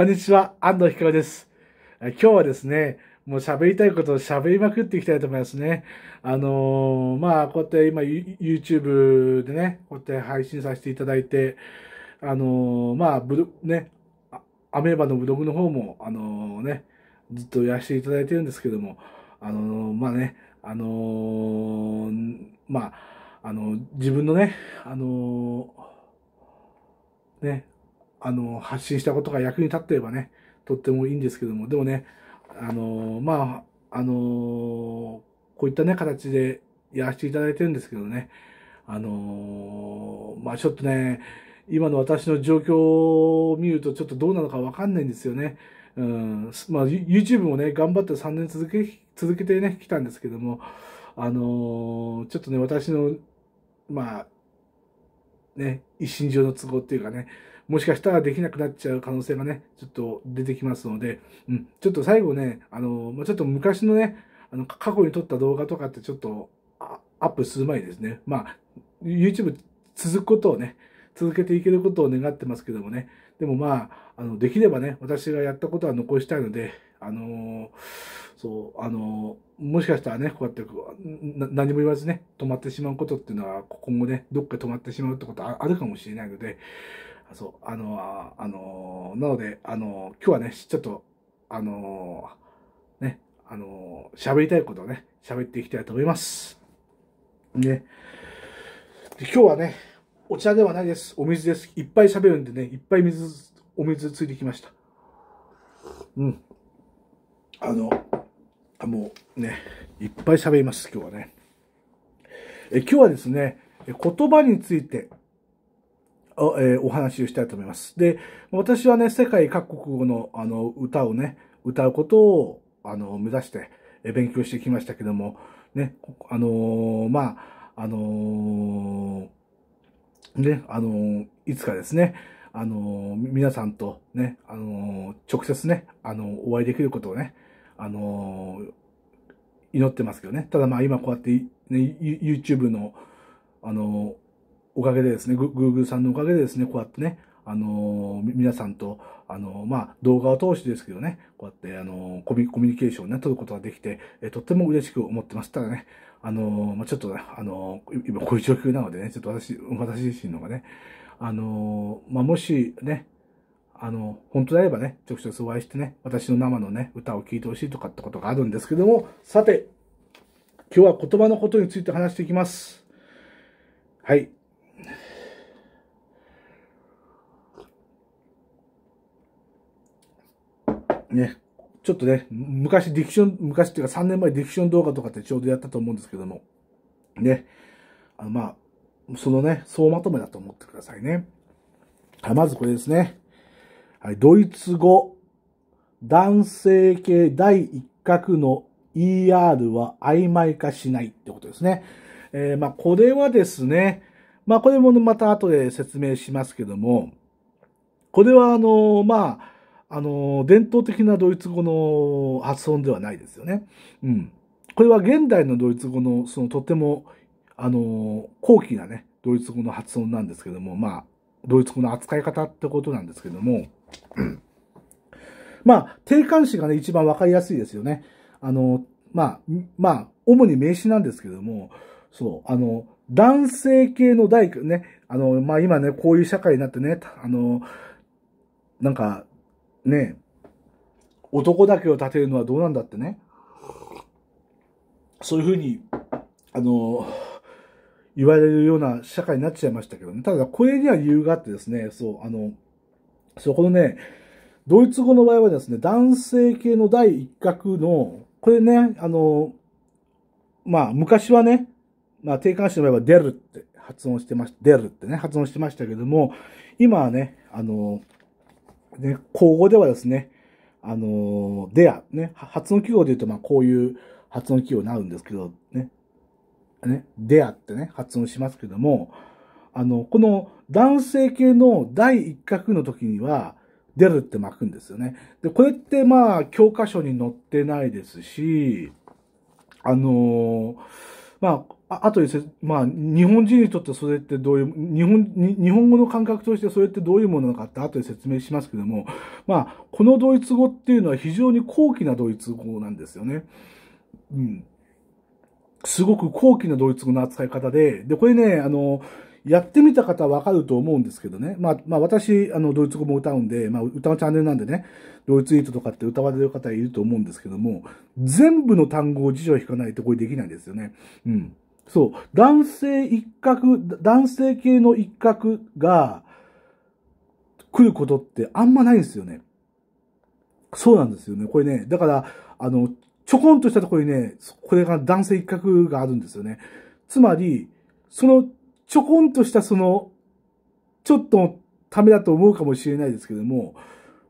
こんにちは、安藤ひかるです。今日はですね、もう喋りたいことを喋りまくっていきたいと思いますね。あのー、まあ、こうやって今 YouTube でね、こうやって配信させていただいて、あのー、まあ、ブね、アメーバのブログの方も、あのー、ね、ずっとやらせていただいてるんですけども、あのまあね、あのまあ、あの自分のね、あのね、あの、発信したことが役に立ってればね、とってもいいんですけども、でもね、あの、まあ、あの、こういったね、形でやらせていただいてるんですけどね、あの、まあ、ちょっとね、今の私の状況を見るとちょっとどうなのかわかんないんですよね。うん、まあ、YouTube もね、頑張って3年続け、続けてね、来たんですけども、あのちょっとね、私の、まあ、ね、一心上の都合っていうかね、もしかしたらできなくなっちゃう可能性がね、ちょっと出てきますので、うん、ちょっと最後ね、あの、ま、ちょっと昔のね、あの、過去に撮った動画とかってちょっと、アップする前にですね、まあ、YouTube 続くことをね、続けていけることを願ってますけどもね、でもまあ、あの、できればね、私がやったことは残したいので、あのそう、あのもしかしたらね、こうやって何も言わずね、止まってしまうことっていうのは、今後ね、どっか止まってしまうってことはあるかもしれないので、そう、あのあのなので、あの今日はね、ちょっと、あのね、あの喋りたいことをね、喋っていきたいと思います。ね。で今日はね、お茶ではないです。お水です。いっぱい喋るんでね、いっぱい水、お水ついてきました。うん。あの、もうね、いっぱい喋ります、今日はね。え今日はですね、言葉についてお,、えー、お話をしたいと思います。で、私はね、世界各国のあの歌をね、歌うことをあの目指して勉強してきましたけども、ね、あのー、まあ、あのー、ね、あのいつかですね、あの皆さんとね、あの直接ね、あのお会いできることをね、あの祈ってますけどね。ただまあ今こうやって、ね、YouTube の、あのおかげでですね、Google さんのおかげでですね、こうやってね、あのー、皆さんと、あのー、まあ、動画を通してですけどね、こうやって、あのー、コミュニケーションをね、取ることができて、えとっても嬉しく思ってます。ただね、あのまあ、ちょっと、ね、あの今こういう状況なのでね、ちょっと私、私自身のがね、あのまあ、もしね、あの、本当であればね、直接お会いしてね、私の生のね、歌を聴いてほしいとかってことがあるんですけども、さて、今日は言葉のことについて話していきます。はい。ね、ちょっとね、昔ディクション、昔っていうか3年前ディクション動画とかってちょうどやったと思うんですけども、ね、あのまあ、そのね、総まとめだと思ってくださいね。はい、まずこれですね。はい、ドイツ語、男性系第一角の ER は曖昧化しないってことですね。えー、まあ、これはですね、まあ、これもまた後で説明しますけども、これはあのー、まあ、あの、伝統的なドイツ語の発音ではないですよね。うん。これは現代のドイツ語の、そのとても、あの、高貴なね、ドイツ語の発音なんですけども、まあ、ドイツ語の扱い方ってことなんですけども、まあ、定冠詞がね、一番わかりやすいですよね。あの、まあ、まあ、主に名詞なんですけども、そう、あの、男性系の大工ね、あの、まあ今ね、こういう社会になってね、あの、なんか、ね男だけを立てるのはどうなんだってねそういうふうにあの言われるような社会になっちゃいましたけどねただこれには理由があってですねそうあのそこのねドイツ語の場合はですね男性系の第一角のこれねあのまあ昔はねまあ定冠詞の場合はデルって発音してました、デルってね、発音してましたけども、今はね、あので、口語ではですね、あの、でや、ね、発音記号で言うと、まあ、こういう発音記号になるんですけど、ね、ね、であってね、発音しますけども、あの、この男性系の第一角の時には、出るって巻くんですよね。で、これってまあ、教科書に載ってないですし、あのー、まあ、ああとですね、まあ、日本人にとってそれってどういう、日本、日本語の感覚としてそれってどういうものなのかって後で説明しますけども、まあ、このドイツ語っていうのは非常に高貴なドイツ語なんですよね。うん。すごく高貴なドイツ語の扱い方で、で、これね、あの、やってみた方はわかると思うんですけどね。まあ、まあ私、あの、ドイツ語も歌うんで、まあ、歌のチャンネルなんでね、ドイツイートとかって歌われる方いると思うんですけども、全部の単語を辞書を引かないとこれできないんですよね。うん。そう、男性一角、男性系の一角が来ることってあんまないんですよね。そうなんですよね。これね、だから、あの、ちょこんとしたところにね、これが男性一角があるんですよね。つまり、その、ちょこんとしたその、ちょっとためだと思うかもしれないですけども、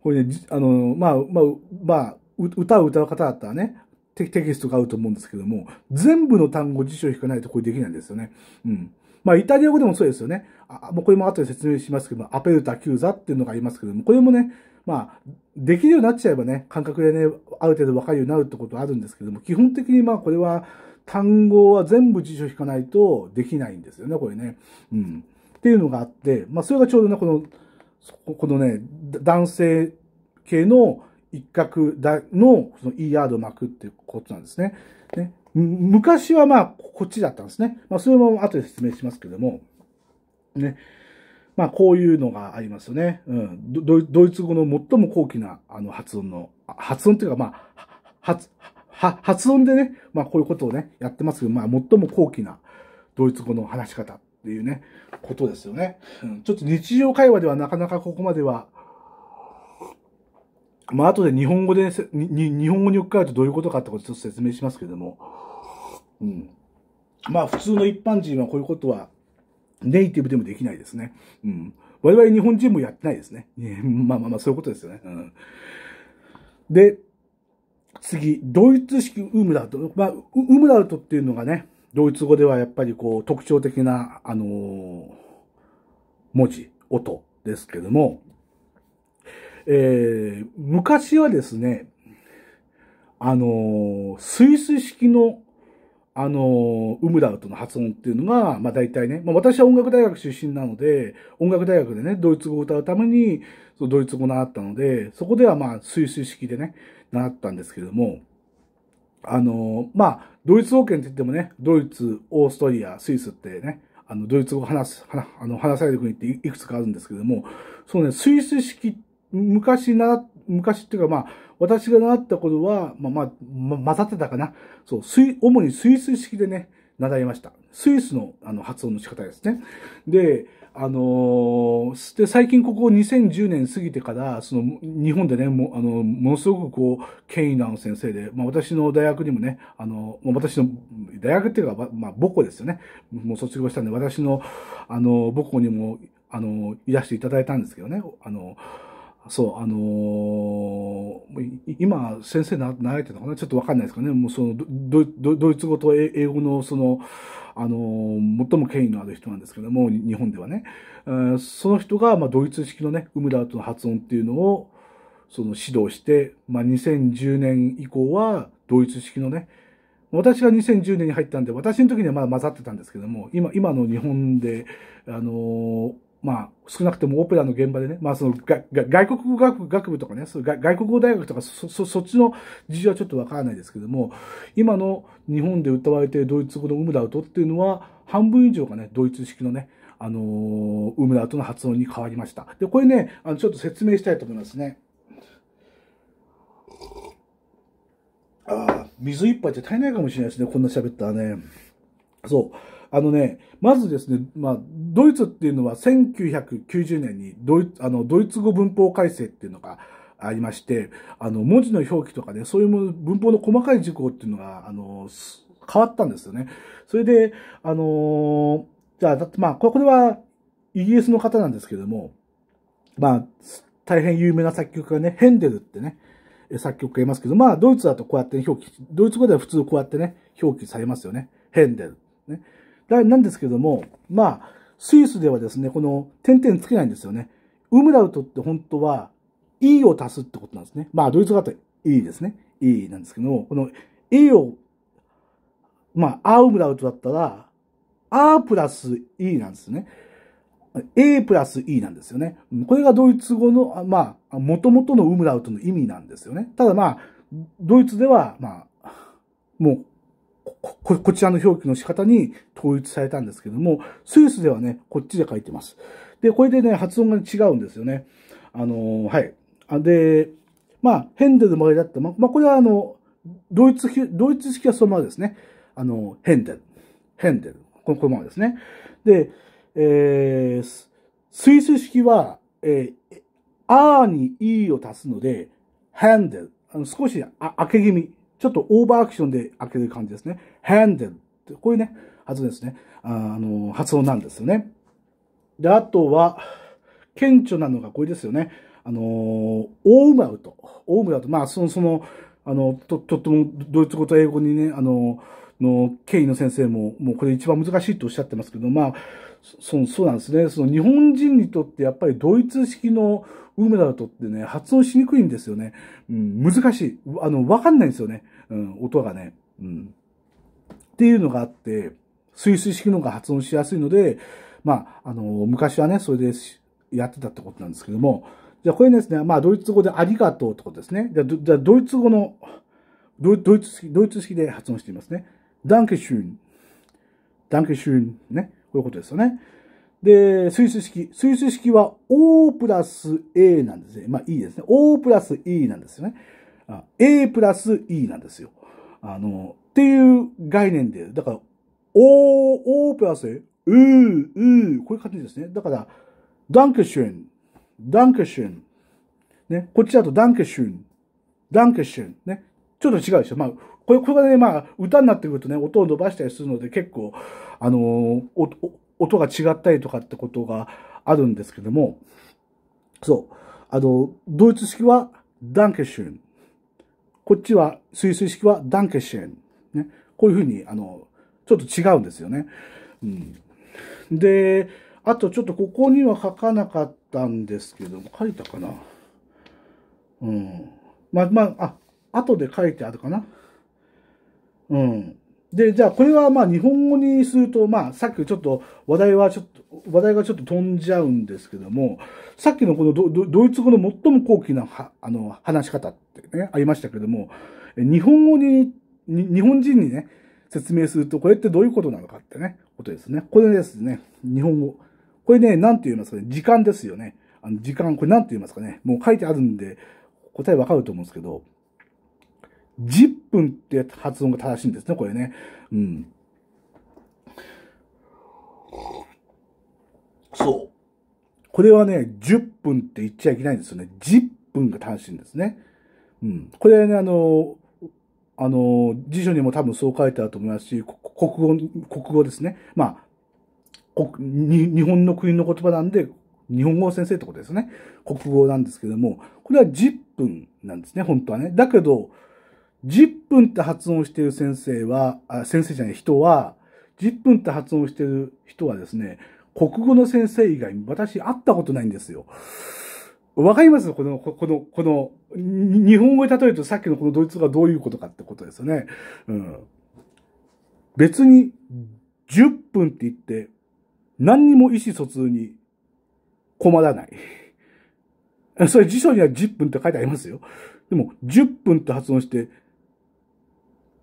これね、あの、まあ、まあ、まあ、歌を歌う方だったらね、テキストが合うと思うんですけども、全部の単語辞書を引かないとこれできないんですよね。うん。まあ、イタリア語でもそうですよね。あもうこれも後で説明しますけども、アペルタ、キューザっていうのがありますけども、これもね、まあ、できるようになっちゃえばね、感覚でね、ある程度わかるようになるってことはあるんですけども、基本的にまあ、これは、単語は全部辞書引かないとできないんですよね、これね。うん。っていうのがあって、まあ、それがちょうどね、この、このね、男性系の一角だのその E ヤードを巻くっていうことなんですね。ね昔はまあ、こっちだったんですね。まあ、それも後で説明しますけども、ね。まあ、こういうのがありますよね。うん。ドイツ語の最も高貴なあの発音の、発音というか、まあ、発、発音でね、まあ、こういうことをね、やってますけど、まあ、最も高貴なドイツ語の話し方っていうね、ことですよね。うん、ちょっと日常会話ではなかなかここまでは、まあ、後で日本語で、ね、日本語に置き換えるとどういうことかってことをちょっと説明しますけども、うん。まあ、普通の一般人はこういうことは、ネイティブでもできないですね。うん。我々日本人もやってないですね。まあまあまあ、そういうことですよね。うん。で、次、ドイツ式ウムラウト。まあ、ウムラウトっていうのがね、ドイツ語ではやっぱりこう特徴的な、あのー、文字、音ですけども、えー、昔はですね、あのスイス式の、あのウムラウトの発音っていうのが、まあ大体ね、まあ私は音楽大学出身なので、音楽大学でね、ドイツ語を歌うために、そのドイツ語習ったので、そこではまあスイス式でね、習ったんですけれども、あのまあ、ドイツ王権って言ってもね、ドイツ、オーストリア、スイスってね、あの、ドイツ語話す、あの、話される国っていくつかあるんですけども、そのね、スイス式っ昔な、昔っていうかまあ、私が習った頃は、まあまあ、ま、混ざってたかな。そう、水、主にスイス式でね、習いました。スイスのあの発音の仕方ですね。で、あのー、で、最近ここ2010年過ぎてから、その、日本でね、も、あの、ものすごくこう、権威のある先生で、まあ私の大学にもね、あの、私の、大学っていうか、まあ母校ですよね。もう卒業したんで、私の、あの、母校にも、あの、いらしていただいたんですけどね、あの、そう、あのー、今、先生な、慣ってるのかなちょっとわかんないですかね。もうそのド、ドドイツ語と英語の、その、あのー、最も権威のある人なんですけども、日本ではね。その人が、まあ、ドイツ式のね、ウムラートの発音っていうのを、その指導して、まあ、2010年以降は、ドイツ式のね、私が2010年に入ったんで、私の時にはまだ混ざってたんですけども、今、今の日本で、あのーまあ、少なくともオペラの現場でね、まあその外国語学部とかね、そう外国語大学とかそ、そ、そっちの事情はちょっとわからないですけども、今の日本で歌われているドイツ語のウムラウトっていうのは、半分以上がね、ドイツ式のね、あのー、ウムラウトの発音に変わりました。で、これね、あのちょっと説明したいと思いますね。ああ、水一杯じゃ足りないかもしれないですね、こんな喋ったらね。そう。あのね、まずですね、まあ、ドイツっていうのは1990年にドイあのドイツ語文法改正っていうのがありまして、あの、文字の表記とかね、そういう文法の細かい事項っていうのが、あの、変わったんですよね。それで、あのじゃあ、だってまあ、これはイギリスの方なんですけども、まあ、大変有名な作曲家ね、ヘンデルってね、作曲家いますけど、まあ、ドイツだとこうやって表記、ドイツ語では普通こうやってね、表記されますよね。ヘンデル。ね。なんですけども、まあ、スイスではですね、この点々つけないんですよね。ウムラウトって本当は E を足すってことなんですね。まあ、ドイツ語だと E ですね。E なんですけども、この E を、まあ、アウムラウトだったら、アープラス E なんですね。A プラス E なんですよね。これがドイツ語の、まあ、元々のウムラウトの意味なんですよね。ただまあ、ドイツでは、まあ、もうこ、ここちらの表記の仕方に統一されたんですけども、スイスではね、こっちで書いてます。で、これでね、発音が違うんですよね。あのはい。で、まあ、ヘンデルもあれだった。ま、まあ、これはあの、ドイツ式、ドイツ式はそのままですね。あの、ヘンデル。ヘンデル。このままですね。で、えー、スイス式は、えー、あーに E を足すので、ヘンデル。あの少しあ明け気味。ちょっとオーバーアクションで開ける感じですね。handle ってこういうね、発音ですね。あの、発音なんですよね。で、あとは、顕著なのがこれですよね。あの、オームアウト。オームアウト。まあ、その、その、あの、と、とっても、ドイツ語と英語にね、あの、の、経緯の先生も、もうこれ一番難しいとおっしゃってますけど、まあ、そそうなんですね。その日本人にとってやっぱりドイツ式のウーメラルトってね、発音しにくいんですよね。うん、難しい。あの、わかんないんですよね。うん、音がね。うん。っていうのがあって、スイス式の方が発音しやすいので、まあ、あの、昔はね、それでやってたってことなんですけども、じゃあこれですね、まあ、ドイツ語でありがとうってことですね。じゃあ、ドイツ語の、ドイツ式、ドイツ式で発音していますね。ダンケシューン。ダンケシューン。ね。こういうことですよね。で、水素式。水素式は O プラス A なんですね。まあ E ですね。O プラス E なんですよね。A プラス E なんですよ。あの、っていう概念で、だから、O、O プラス A、うー、うー、こういう感じですね。だから、ダンケシュン、ダンケシュン。ね、こっちだとダンケシュン、ダンケシュン。ね、ちょっと違うでしょ。まあ、これ、これがね、まあ、歌になってくるとね、音を伸ばしたりするので、結構、あのー、音が違ったりとかってことがあるんですけども、そう。あの、ドイツ式は、ダンケシュン。こっちは、スイス式は、ダンケシエン。ね。こういうふうに、あの、ちょっと違うんですよね。うん。で、あとちょっとここには書かなかったんですけども、書いたかな。うん。まあ、まあ、あ、後で書いてあるかな。うん。で、じゃあこれはまあ日本語にすると、まあさっきちょっと話題はちょっと、話題がちょっと飛んじゃうんですけども、さっきのこのドイツ語の最も高貴なはあの話し方ってね、ありましたけども、日本語に、日本人にね、説明するとこれってどういうことなのかってね、ことですね。これですね、日本語。これね、なんて言いますかね、時間ですよね。あの時間、これなんて言いますかね。もう書いてあるんで、答えわかると思うんですけど、10分って発音が正しいんですね、これね。うん。そう。これはね、10分って言っちゃいけないんですよね。10分が正しいんですね。うん。これね、あの、あの、辞書にも多分そう書いてあると思いますし、国語、国語ですね。まあ、日本の国の言葉なんで、日本語先生ってことですね。国語なんですけども、これは10分なんですね、本当はね。だけど、10分って発音してる先生は、あ先生じゃない人は、10分って発音してる人はですね、国語の先生以外に私会ったことないんですよ。わかりますこの、この、この、日本語で例えるとさっきのこのドイツ語がどういうことかってことですよね。うん。別に10分って言って、何にも意思疎通に困らない。それ辞書には10分って書いてありますよ。でも、10分って発音して、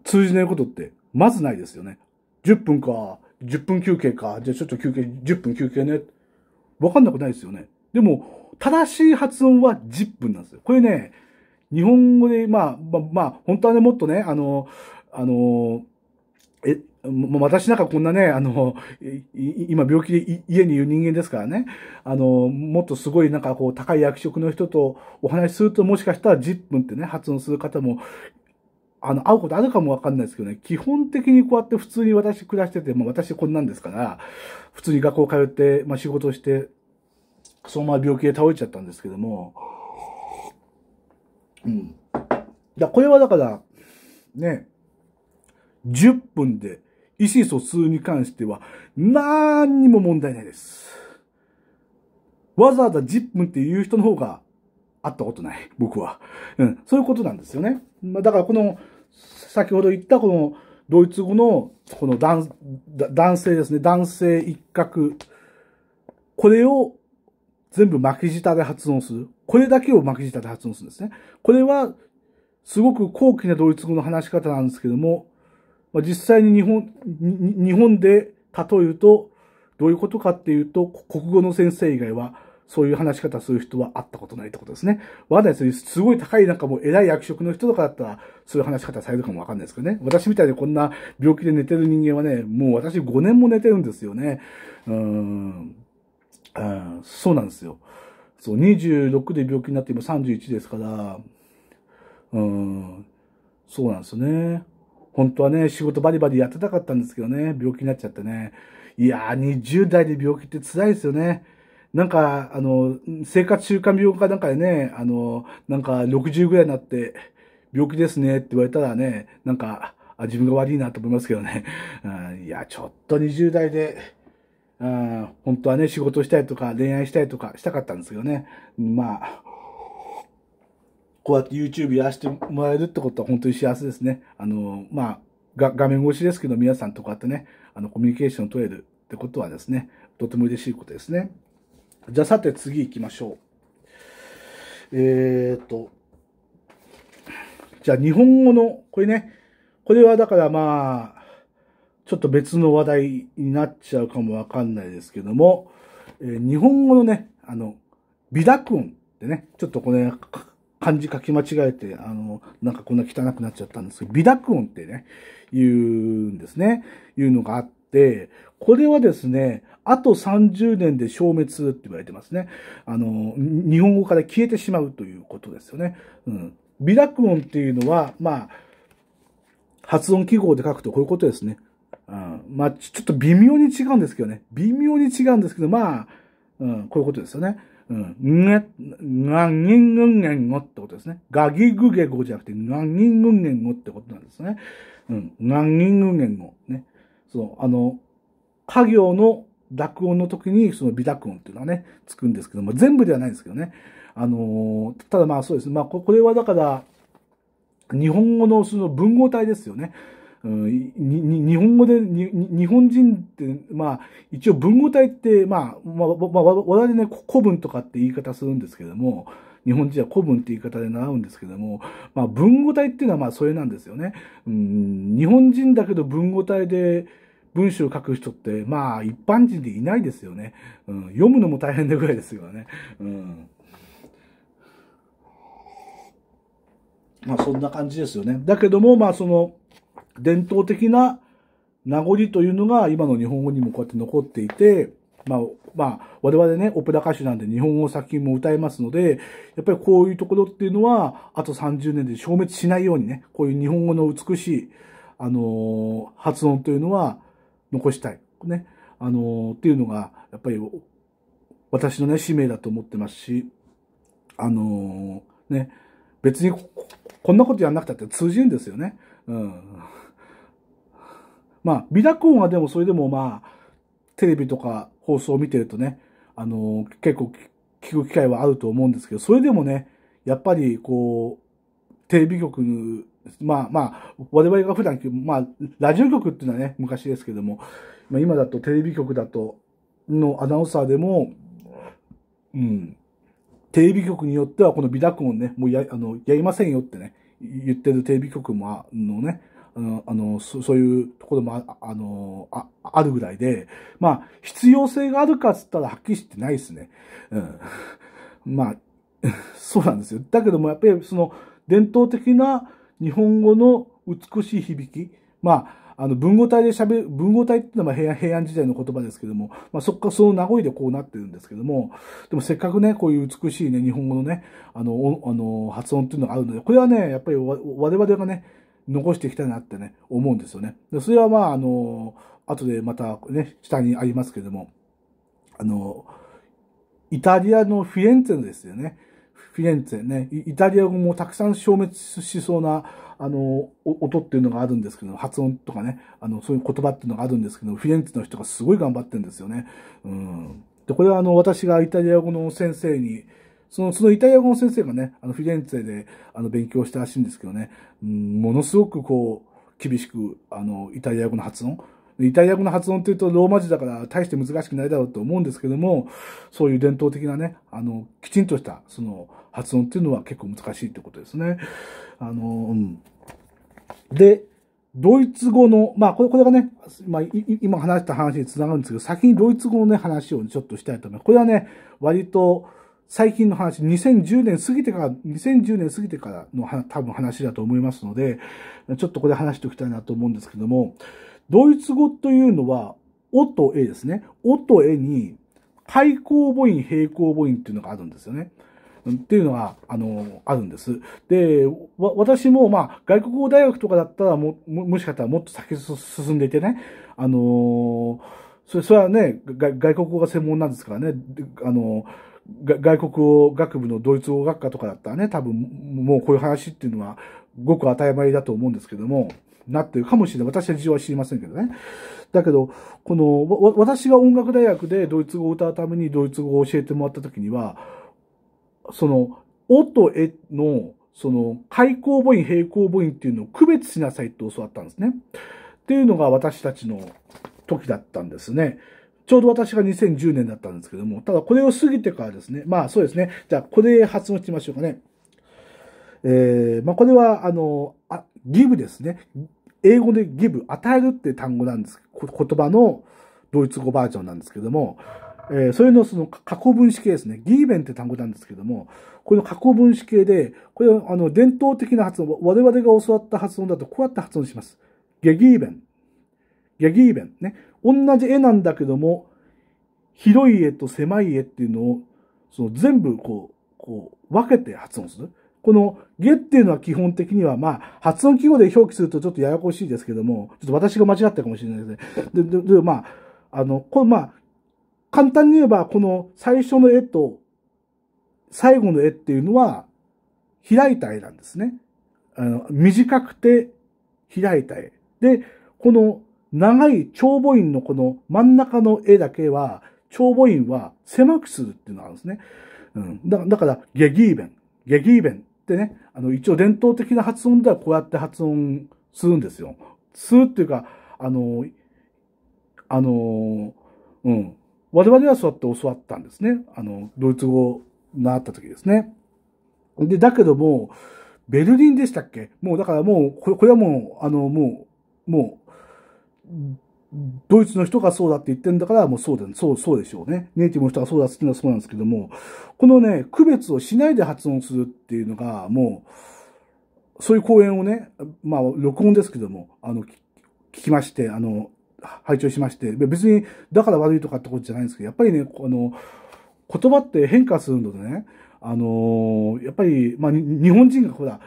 通じないことってまずないですよね。10分か、10分休憩か、じゃあちょっと休憩、10分休憩ね。わかんなくないですよね。でも、正しい発音は10分なんですよ。これね、日本語で、まあ、まあ、まあ、本当はね、もっとね、あの、あの、え、もう私なんかこんなね、あの、今病気で家にいる人間ですからね、あの、もっとすごいなんかこう高い役職の人とお話しするともしかしたら10分ってね、発音する方もあの、会うことあるかもわかんないですけどね、基本的にこうやって普通に私暮らしてて、まあ私こんなんですから、普通に学校通って、まあ仕事して、そのまま病気で倒れちゃったんですけども、うん。だこれはだから、ね、10分で意思疎通に関しては、何にも問題ないです。わざわざ10分っていう人の方が、会ったことない、僕は。うん、そういうことなんですよね。まあ、だからこの、先ほど言ったこの、ドイツ語の、この男、男性ですね、男性一角。これを全部巻き舌で発音する。これだけを巻き舌で発音するんですね。これは、すごく高貴なドイツ語の話し方なんですけども、まあ、実際に日本、日本で例えると、どういうことかっていうと、国語の先生以外は、そういう話し方する人は会ったことないってことですね。わかんないですよ。すごい高いなんかもう偉い役職の人とかだったら、そういう話し方されるかもわかんないですけどね。私みたいにこんな病気で寝てる人間はね、もう私5年も寝てるんですよね。うーん。うん、そうなんですよ。そう、26で病気になって今31ですから、うん、そうなんですよね。本当はね、仕事バリバリやってたかったんですけどね、病気になっちゃってね。いやー、20代で病気って辛いですよね。なんか、あの、生活習慣病かなんかでね、あの、なんか60ぐらいになって、病気ですねって言われたらね、なんか、あ自分が悪いなと思いますけどね。うん、いや、ちょっと20代で、うん、本当はね、仕事したいとか恋愛したいとかしたかったんですけどね。まあ、こうやって YouTube やらせてもらえるってことは本当に幸せですね。あの、まあ、が画面越しですけど皆さんとこうやってね、あの、コミュニケーションを取れるってことはですね、とても嬉しいことですね。じゃあさて次行きましょう。えー、っと、じゃあ日本語の、これね、これはだからまあ、ちょっと別の話題になっちゃうかもわかんないですけども、えー、日本語のね、あの、微濁音ってね、ちょっとこれ、漢字書き間違えて、あの、なんかこんな汚くなっちゃったんですけど、微濁音ってね、言うんですね。いうのがあっ、これはですね、あと30年で消滅って言われてますね。あの、日本語から消えてしまうということですよね。うん。ビラク濁ンっていうのは、まあ、発音記号で書くとこういうことですね。うん、まあ、ちょっと微妙に違うんですけどね。微妙に違うんですけど、まあ、うん、こういうことですよね。うん、が、がんぎんぐげんごってことですね。がぎぐげごじゃなくて、がんぎんぐんげんごってことなんですね。うん、がんぎんぐんげんご。ね。その、あの、家業の濁音の時に、その微濁音っていうのはね、つくんですけども、全部ではないんですけどね。あのー、ただまあそうですね。まあ、これはだから、日本語のその文語体ですよね。うん、日本語で日本人って、まあ、一応文語体って、まあ、まあ、まあ、我々ね、古文とかって言い方するんですけども、日本人は古文って言い方で習うんですけども、まあ、文語体っていうのはまあそれなんですよね。うん、日本人だけど文語体で文章を書く人って、まあ、一般人でいないですよね。うん、読むのも大変でぐらいですよね。うんまあそんな感じですよね。だけども、まあその伝統的な名残というのが今の日本語にもこうやって残っていて、まあ、まあ、我々ね、オペラ歌手なんで日本語作品も歌えますので、やっぱりこういうところっていうのは、あと30年で消滅しないようにね、こういう日本語の美しい、あのー、発音というのは残したい。ね。あのー、っていうのが、やっぱり、私のね、使命だと思ってますし、あのー、ね、別にこんなことやんなくたって通じるんですよね。うん。まあ、美濁音はでもそれでもまあ、テレビとか放送を見てるとね、あの結構聞く機会はあると思うんですけど、それでもね、やっぱりこう、テレビ局、まあまあ、我々が普段、まあ、ラジオ局っていうのはね、昔ですけども、まあ、今だとテレビ局だと、のアナウンサーでも、うん、テレビ局によってはこの美濁音ね、もうや、あの、やりませんよってね、言ってるテレビ局も、あのね、あのそ、そういうところもあ、あの、あ、あるぐらいで、まあ、必要性があるかっつったらはっきりしてないですね。うん。まあ、そうなんですよ。だけども、やっぱりその、伝統的な日本語の美しい響き、まあ、あの文語体で喋る、文語体っていうのは平安平安時代の言葉ですけども、まあ、そこからその名残でこうなってるんですけども、でもせっかくね、こういう美しいね、日本語のね、あの、あの発音っていうのがあるので、これはね、やっぱり我々がね、残していきたいなってね、思うんですよね。でそれはまあ、あの、後でまたね、下にありますけども、あの、イタリアのフィレンツェですよね。フィレンツェね、イタリア語もたくさん消滅しそうな、あの、音っていうのがあるんですけど、発音とかね、あの、そういう言葉っていうのがあるんですけど、フィレンツェの人がすごい頑張ってるんですよね。うん。で、これはあの、私がイタリア語の先生に、その、そのイタリア語の先生がね、あの、フィレンツェで、あの、勉強したらしいんですけどね、うん、ものすごくこう、厳しく、あの、イタリア語の発音。イタリア語の発音っていうとローマ字だから大して難しくないだろうと思うんですけども、そういう伝統的なね、あの、きちんとしたその発音っていうのは結構難しいってことですね。あの、うん。で、ドイツ語の、まあこれ、これがね、まあ、今話した話につながるんですけど、先にドイツ語のね、話をちょっとしたいと思います。これはね、割と、最近の話、2010年過ぎてから、2010年過ぎてからの多分話だと思いますので、ちょっとこれ話しておきたいなと思うんですけども、ドイツ語というのは、おとえですね。おとえに、開口母音、平行母音っていうのがあるんですよね。っていうのが、あの、あるんです。で、私も、まあ、外国語大学とかだったらも、も、もしかしたらもっと先進んでいてね、あのー、それ、それはね、外国語が専門なんですからね、あのー外国語学部のドイツ語学科とかだったらね、多分もうこういう話っていうのはごく当たり前だと思うんですけども、なってるかもしれない。私は事情は知りませんけどね。だけど、この、私が音楽大学でドイツ語を歌うためにドイツ語を教えてもらった時には、その、音と絵の、その、開口母音、平行母音っていうのを区別しなさいって教わったんですね。っていうのが私たちの時だったんですね。ちょうど私が2010年だったんですけども、ただこれを過ぎてからですね、まあそうですね、じゃあこれ発音してみましょうかね。えー、まあこれは、あの、あ、ギブですね。英語でギブ、与えるって単語なんです。言葉のドイツ語バージョンなんですけども、えー、それのその過去分詞形ですね。ギーベンって単語なんですけども、これの過去分詞形で、これはあの伝統的な発音、我々が教わった発音だとこうやって発音します。ゲギーベン。ゲギーベン。ね。同じ絵なんだけども、広い絵と狭い絵っていうのを、その全部こう、こう、分けて発音する。このゲっていうのは基本的には、まあ、発音記号で表記するとちょっとややこしいですけども、ちょっと私が間違ったかもしれないですね。で、で、でまあ、あの、こまあ、簡単に言えば、この最初の絵と最後の絵っていうのは、開いた絵なんですね。あの、短くて開いた絵。で、この長い長母院のこの真ん中の絵だけは、長母院は狭くするっていうのがあるんですね。うん。だだから、ゲギーベン。ゲギーベンってね、あの、一応伝統的な発音ではこうやって発音するんですよ。するっていうか、あの、あの、うん。我々はそうやって教わったんですね。あの、ドイツ語があった時ですね。で、だけども、ベルリンでしたっけもうだからもう、これはもう、あの、もう、もう、ドイツの人がそうだって言ってんだから、もうそうだ、そう、そうでしょうね。ネイティブの人がそうだって言ってのはそうなんですけども、このね、区別をしないで発音するっていうのが、もう、そういう講演をね、まあ、録音ですけども、あの、聞きまして、あの、拝聴しまして、別に、だから悪いとかってことじゃないんですけど、やっぱりね、あの、言葉って変化するのでね、あのー、やっぱり、まあ、日本人がほら、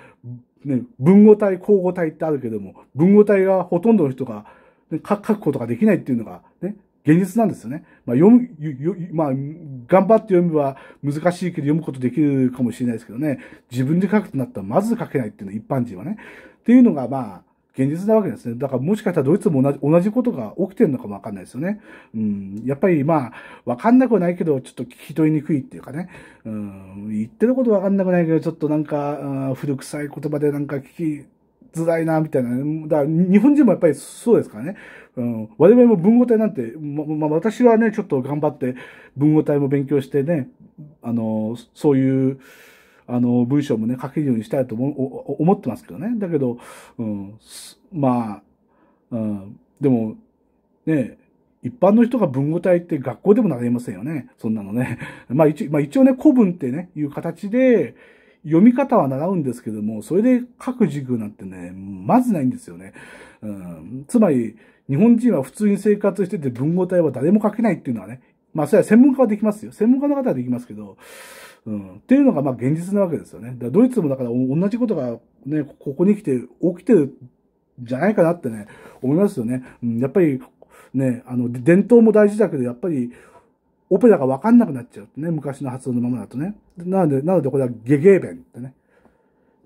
ね、文語体、口語体ってあるけども、文語体がほとんどの人が、書くことができないっていうのが、ね、現実なんですよね。まあ、読む、まあ、頑張って読めば難しいけど読むことできるかもしれないですけどね、自分で書くとなったらまず書けないっていうの、一般人はね。っていうのが、まあ、現実なわけですね。だからもしかしたらドイツも同じ、同じことが起きてるのかもわかんないですよね。うん。やっぱりまあ、わかんなくはないけど、ちょっと聞き取りにくいっていうかね。うん。言ってることわかんなくないけど、ちょっとなんか、古臭い言葉でなんか聞き辛らいな、みたいな、ね。だから日本人もやっぱりそうですからね。うん、我々も文語体なんて、ま、ま私はね、ちょっと頑張って文語体も勉強してね、あの、そういう、あの、文章もね、書けるようにしたいと思思ってますけどね。だけど、うん、まあ、うん、でも、ね、一般の人が文語体って学校でも習いませんよね。そんなのね。まあ一,、まあ、一応ね、古文ってね、いう形で、読み方は習うんですけども、それで書く軸なんてね、まずないんですよね。うん、つまり、日本人は普通に生活してて文語体は誰も書けないっていうのはね、まあそれは専門家はできますよ。専門家の方はできますけど、うん、っていうのがまあ現実なわけですよね。だドイツもだから同じことがね、ここに来て起きてるじゃないかなってね、思いますよね。うん、やっぱりね、あの、伝統も大事だけど、やっぱりオペラがわかんなくなっちゃうってね、昔の発音のままだとね。なので、なのでこれはゲゲーベンってね。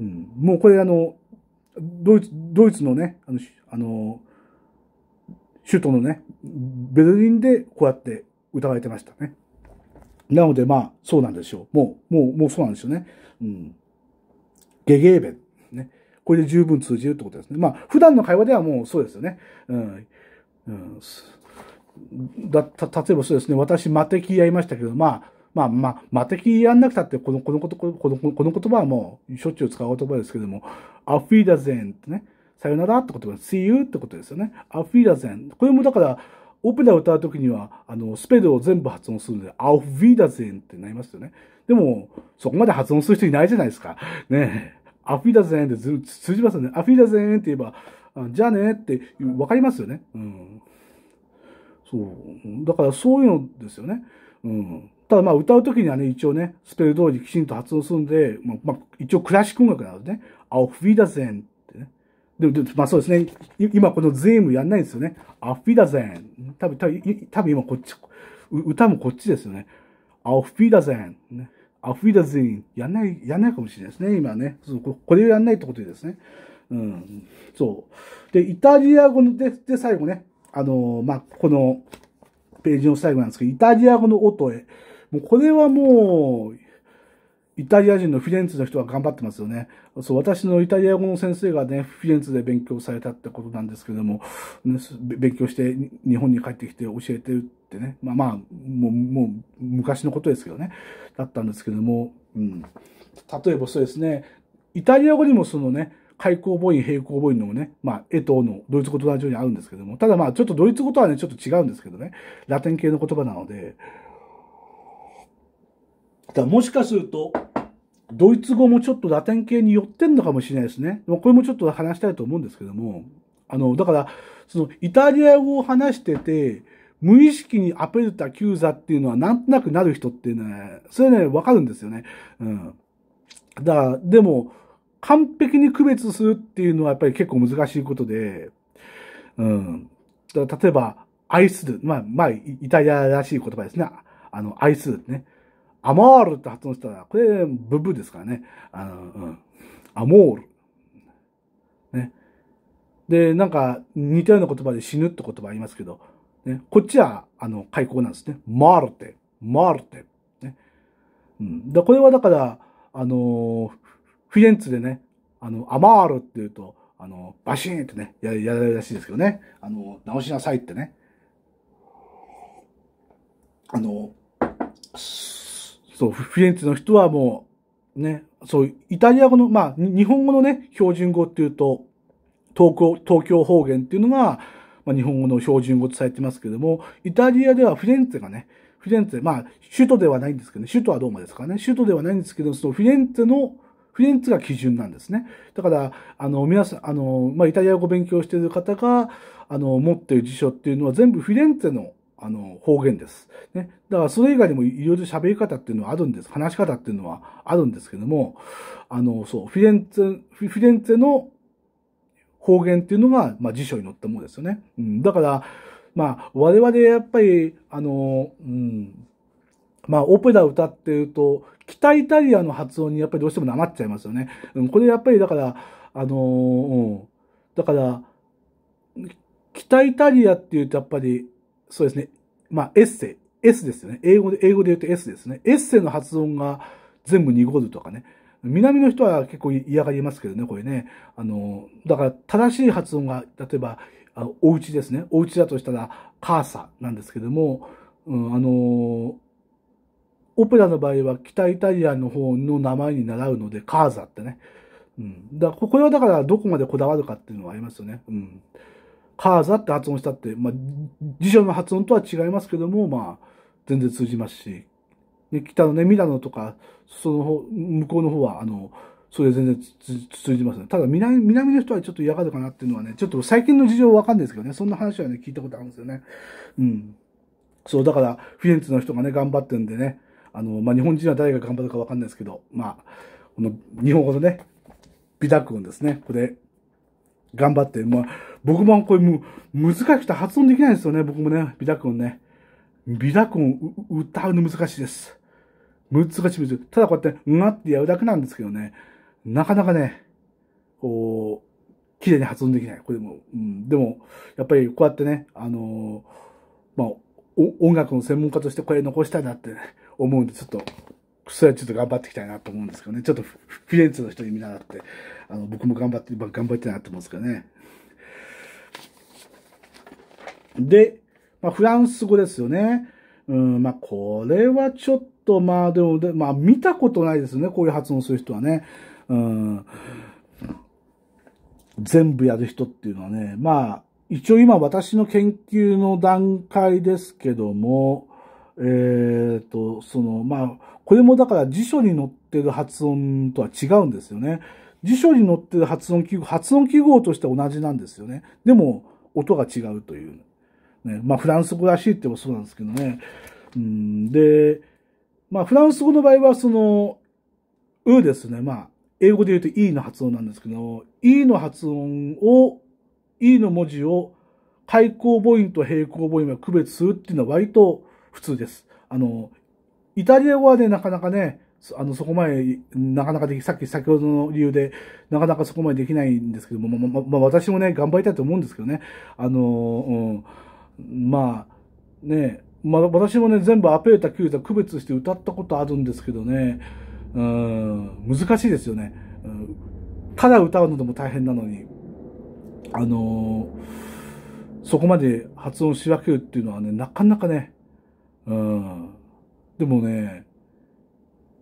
うん。もうこれあの、ドイツ、ドイツのね、あの、あの首都のね、ベルリンでこうやって歌われてましたね。なのでまあ、そうなんでしょう。もう、もう、もうそうなんですよね。うん。ゲゲーベン。ね。これで十分通じるってことですね。まあ、普段の会話ではもうそうですよね。うん。うんだた例えばそうですね、私、魔敵やりましたけど、まあ、まあまあ、魔敵やんなくたって、この、このこと、この、この言葉はもう、しょっちゅう使う言葉ですけども、アフィーダゼンってね、さよならって言葉、see you ってことですよね。アフィーダゼン。これもだから、オペラを歌うときには、あの、スペルを全部発音するので、アフィーダゼンってなりますよね。でも、そこまで発音する人いないじゃないですか。ねアフィーダゼンってず通じますよね。アフィーダゼンって言えば、じゃあねって、わかりますよね。うん。そうだからそういうのですよね、うん、ただまあ歌うときにはね一応ねスペル通りきちんと発音するんで、まあ、まあ、一応クラシック音楽なのでね「アオフィダゼン」ってねででまあそうですね今このゼームやんないんですよね「アオフィダゼン」多分多分今こっち歌もこっちですよね「アオフィダゼン」ねアフィダゼン、やんない、やんないかもしれないですね、今ね。そうこれをやんないってことでですね。うん。そう。で、イタリア語で、で最後ね、あの、まあ、このページの最後なんですけど、イタリア語の音へ。もうこれはもう、イタリア人のフィレンツェの人は頑張ってますよね。そう、私のイタリア語の先生がね、フィレンツェで勉強されたってことなんですけども、ね、勉強して日本に帰ってきて教えてるってね。まあまあ、もう、もう昔のことですけどね。だったんですけども、うん。例えばそうですね、イタリア語にもそのね、開口母音、平行母音のね、まあ、えとのドイツ語と同じように合うんですけども、ただまあ、ちょっとドイツ語とはね、ちょっと違うんですけどね、ラテン系の言葉なので、だもしかすると、ドイツ語もちょっとラテン系に寄ってんのかもしれないですね。これもちょっと話したいと思うんですけども、あの、だから、その、イタリア語を話してて、無意識にアペルタ、キューザっていうのはなんとなくなる人っていうのは、それね、わかるんですよね。うん。だから、でも、完璧に区別するっていうのはやっぱり結構難しいことで、うん。例えば、愛する。まあ、まあ、イタリアらしい言葉ですね。あの、愛するね。アモールって発音したら、これ、ブブですからね。あの、うん。アモール。ね。で、なんか、似たような言葉で死ぬって言葉ありますけど、ね。こっちは、あの、開口なんですね。マールって。マールって。ね。うん。で、これはだから、あのーフィレンツェでね、あの、アマールって言うと、あの、バシーンってね、ややるらしいですけどね、あの、直しなさいってね。あの、そう、フィレンツェの人はもう、ね、そう、イタリア語の、まあ、日本語のね、標準語っていうと、東京、東京方言っていうのが、まあ、日本語の標準語とされてますけども、イタリアではフィレンツェがね、フィレンツェ、まあ、首都ではないんですけどね、首都はどうもですかね、首都ではないんですけど、そのフィレンツェのフィレンツが基準なんですね。だから、あの、皆さん、あの、まあ、イタリア語を勉強している方が、あの、持っている辞書っていうのは全部フィレンツェのあの方言です。ね。だからそれ以外にもいろいろ喋り方っていうのはあるんです。話し方っていうのはあるんですけども、あの、そう、フィレンツェ、フィレンツェの方言っていうのが、まあ、辞書に載ったものですよね。うん、だから、まあ、我々やっぱり、あの、うん、まあ、オペラ歌ってるうと、北イタリアの発音にやっぱりどうしてもなまっちゃいますよね。うん、これやっぱりだから、あのー、だから、北イタリアって言うとやっぱり、そうですね、まあエッセ、エスですよね。英語で、英語で言うとスですね。エッセの発音が全部濁るとかね。南の人は結構嫌がりますけどね、これね。あの、だから正しい発音が、例えば、あお家ですね。お家だとしたら、カーサなんですけども、うん、あの、オペラの場合は北イタリアの方の名前に習うので、カーザってね。うん。だこれはだからどこまでこだわるかっていうのはありますよね。うん。カーザって発音したって、まあ、辞書の発音とは違いますけども、まあ、全然通じますし、ね、北のね、ミラノとか、その方、向こうの方は、あの、それ全然通じますね。ただ南、南の人はちょっと嫌がるかなっていうのはね、ちょっと最近の事情わかんないですけどね、そんな話はね、聞いたことあるんですよね。うん。そう、だから、フィレンツェの人がね、頑張ってんでね、あの、まあ、日本人は誰が頑張るかわかんないですけど、まあ、この日本語のね、ビタ君ですね、これ、頑張って、まあ、僕もこれも難しくて発音できないですよね、僕もね、ビタ君ね。ビタ君歌うの難しいです。難しいです。ただこうやって、うがってやるだけなんですけどね、なかなかね、こう、綺麗に発音できない。これも、うん、でも、やっぱりこうやってね、あのー、まあ、音楽の専門家としてこれ残したいなって、ね、思うんで、ちょっと、それはちょっと頑張っていきたいなと思うんですけどね。ちょっとフィレンツェの人に見習って、あの、僕も頑張って、頑張ってなと思うんですけどね。で、まあ、フランス語ですよね。うん、まあ、これはちょっと、まあ、でも、まあ、見たことないですよね。こういう発音する人はね。うん。全部やる人っていうのはね。まあ、一応今私の研究の段階ですけども、えー、っと、その、まあ、これもだから辞書に載ってる発音とは違うんですよね。辞書に載ってる発音記号、発音記号として同じなんですよね。でも、音が違うという。ね、まあ、フランス語らしいって言えばそうなんですけどね。うん、で、まあ、フランス語の場合は、その、うですね。まあ、英語で言うと E の発音なんですけど、E の発音を、E の文字を開口母音と平行母音は区別するっていうのは割と普通です。あの、イタリア語はね、なかなかね、あの、そこまで、なかなかでき、さっき先ほどの理由で、なかなかそこまでできないんですけども、ま、ま、ま、私もね、頑張りたいと思うんですけどね、あの、うん、まあ、ね、まあ、私もね、全部アペータ、キュータ、区別して歌ったことあるんですけどね、うん、難しいですよね。うん、ただ歌うのでも大変なのに、あのそこまで発音し分けるっていうのはね、なかなかね、うん。でもね、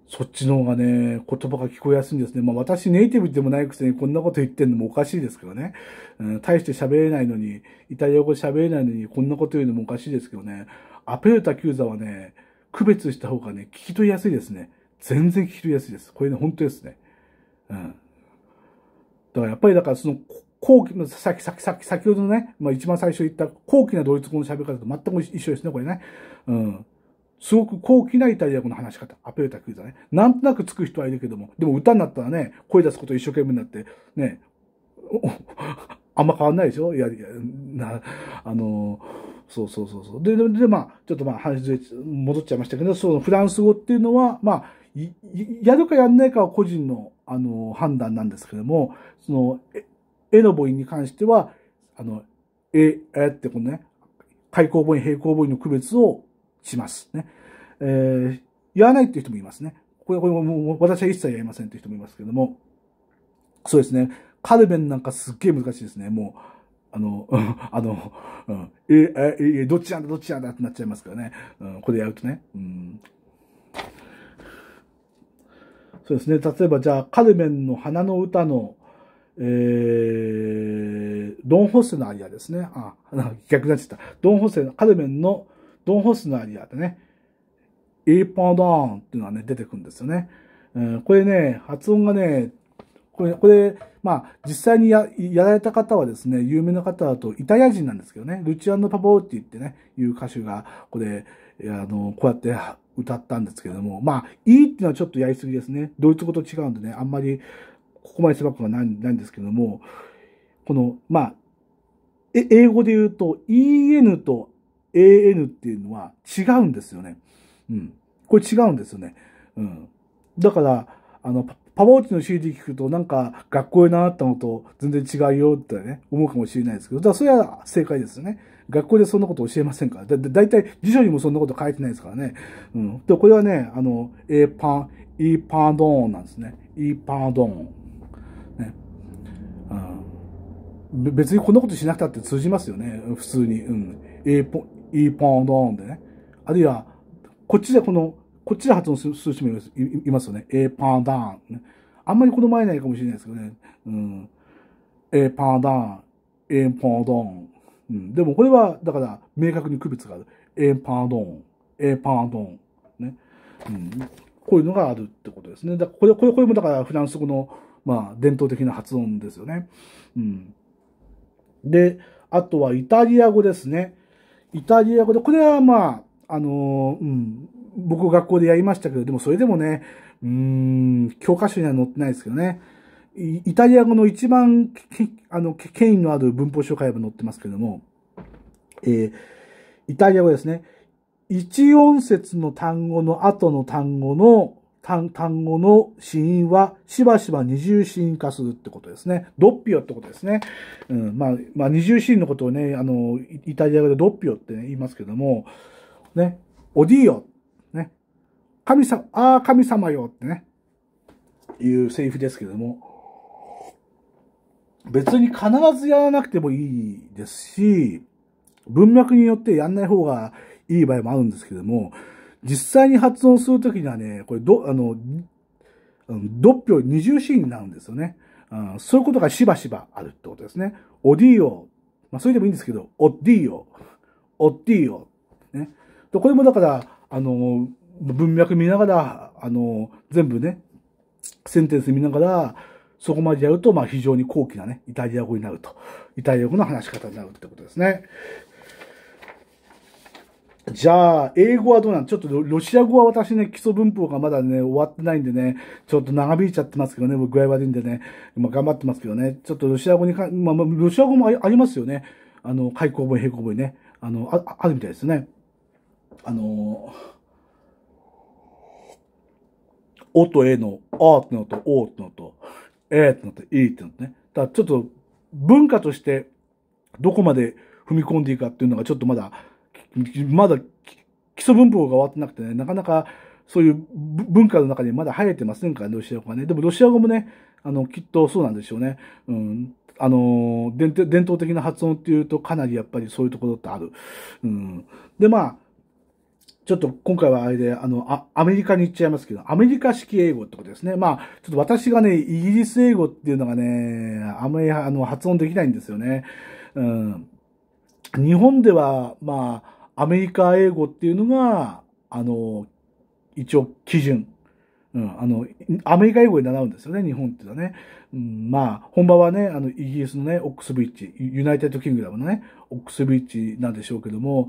そっちの方がね、言葉が聞こえやすいんですね。まあ私ネイティブでもないくせにこんなこと言ってんのもおかしいですけどね。うん、大して喋れないのに、イタリア語喋れないのにこんなこと言うのもおかしいですけどね。アペルタキューザはね、区別した方がね、聞き取りやすいですね。全然聞き取りやすいです。これね、本当ですね。うん。だからやっぱりだからその後期の、さっき、さっき、さっき、先ほどのね、まあ一番最初言った高貴なドイツ語の喋り方と全く一緒ですね、これね。うん。すごく高貴なイタリア語の話し方。アペルタクイズだね。なんとなくつく人はいるけども、でも歌になったらね、声出すこと一生懸命になって、ね、あんま変わんないでしょいや、いや、な、あのそうそうそうそう。で、で、でまあ、ちょっとまあ話戻っちゃいましたけど、そのフランス語っていうのは、まあ、やるかやんないかは個人の、あの判断なんですけども、その、えの母音に関しては、あの、え、えってこのね、開口母音、平行母音の区別をします。ね。えー、言わないっていう人もいますね。これ、これも私は一切言えませんっていう人もいますけども、そうですね。カルベンなんかすっげえ難しいですね。もう、あの、うん、あの、うん、え、え、え、どっちなんだ、どっちなんだってなっちゃいますからね。うん、これやるとね。うん。そうですね。例えば、じゃあ、カルメンの花の歌の、えー、ドンホッセのアリアですね。あ、逆になっちゃった。ドンホッセの、カルメンのドンホッセのアリアでね、イーパンドーンっていうのはね、出てくるんですよね。えこれね、発音がね、これ、これ、まあ、実際にややられた方はですね、有名な方だと、イタリア人なんですけどね、ルチアンド・パボーティってね、いう歌手が、これ、あの、こうやって歌ったんですけれども、まあ、いいっていうのはちょっとやりすぎですね。ドイツ語と違うんでね、あんまり、ここまで狭くはないないんですけども、この、まあ、え英語で言うと EN と AN っていうのは違うんですよね。うん。これ違うんですよね。うん。だから、あの、パワーチの CD 聞くとなんか学校で習ったのと全然違うよってね、思うかもしれないですけど、だからそれは正解ですよね。学校でそんなこと教えませんから。だ、だいたい辞書にもそんなこと書いてないですからね。うん。で、これはね、あの、A パン、E パンドーンなんですね。E パンドーン。ねうん、別にこんなことしなくたって通じますよね普通に、うん、A ポイポンドンでねあるいはこっちでこのこっちで発音する人もいますよねえパンダン、あんまりこの前ないかもしれないですけどね、うん、A パンダンーポンドン、うん、でもこれはだから明確に区別がある A パンドンーパンドンね、うん、こういうのがあるってことですねだこれこれこれもだからフランス語のまあ、伝統的な発音ですよね。うん。で、あとはイタリア語ですね。イタリア語で、これはまあ、あのうん、僕学校でやりましたけど、でもそれでもね、うん、教科書には載ってないですけどね。イタリア語の一番あの権威のある文法紹介は載ってますけども、えー、イタリア語ですね。一音節の単語の後の単語の単語の死因はしばしば二重死因化するってことですね。ドッピオってことですね。うん、まあ、まあ、二重死因のことをね、あの、イタリア語でドッピオって、ね、言いますけども、ね、オディオ、ね、神様、ああ、神様よってね、いうセリフですけども、別に必ずやらなくてもいいですし、文脈によってやんない方がいい場合もあるんですけども、実際に発音するときにはね、これど、あの、ドッピョ二重シーンになるんですよね、うん。そういうことがしばしばあるってことですね。オディオ。まあ、それでもいいんですけど、オディオ。オディオ。ね。これもだから、あの、文脈見ながら、あの、全部ね、センテンス見ながら、そこまでやると、まあ非常に高貴なね、イタリア語になると。イタリア語の話し方になるってことですね。じゃあ、英語はどうなんちょっとロシア語は私ね、基礎文法がまだね、終わってないんでね、ちょっと長引いちゃってますけどね、僕具合悪いんでね、まあ、頑張ってますけどね、ちょっとロシア語にか、まあ、ロシア語もありますよね。あの、開口部え、平行覚ね。あの、あ、あるみたいですね。あのー、おとえの、あってのと、おってのと、えってのと、いってのとね。だちょっと、文化として、どこまで踏み込んでいいかっていうのがちょっとまだ、まだ基礎文法が終わってなくてね、なかなかそういう文化の中にまだ入れてませんから、ロシア語がね。でもロシア語もね、あの、きっとそうなんでしょうね。うん。あの、伝統的な発音っていうとかなりやっぱりそういうところってある。うん。で、まあ、ちょっと今回はあれで、あの、あアメリカに行っちゃいますけど、アメリカ式英語ってことですね。まあ、ちょっと私がね、イギリス英語っていうのがね、あんまりあの発音できないんですよね。うん。日本では、まあ、アメリカ英語っていうのが、あの、一応基準。うん、あの、アメリカ英語で習うんですよね、日本っていうのはね。うん、まあ、本場はね、あの、イギリスのね、オックスビッチ、ユナイテッドキングダムのね、オックスビッチなんでしょうけども、